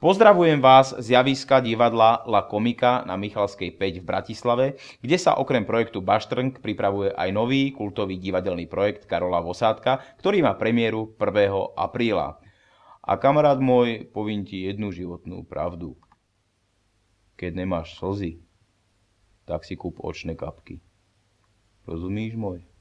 Pozdravujem vás z javiska divadla La Komika na Michalskej 5 v Bratislave, kde sa okrem projektu Baštrnk pripravuje aj nový kultový divadelný projekt Karola Vosádka, ktorý má premiéru 1. apríla. A kamarát môj, povím ti jednu životnú pravdu. Keď nemáš slzy, tak si kúp očné kapky. Rozumíš môj?